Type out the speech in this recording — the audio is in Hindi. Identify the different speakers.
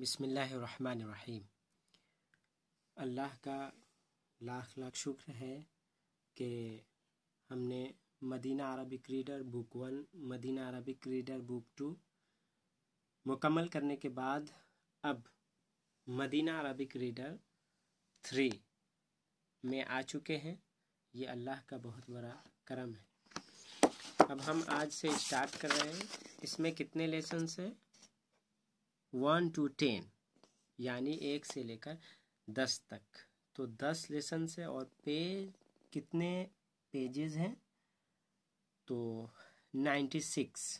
Speaker 1: बिसमीम अल्लाह का लाख लाख शुक्र है कि हमने Madina Arabic reader book one Madina Arabic reader book two मुकम्मल करने के बाद अब मदीना अरबिक रीडर थ्री में आ चुके हैं ये अल्लाह का बहुत बड़ा करम है अब हम आज से स्टार्ट कर रहे हैं इसमें कितने लेसन्स हैं वन टू टेन यानी एक से लेकर दस तक तो दस लेसन से और पेज कितने पेजेस हैं तो नाइन्टी सिक्स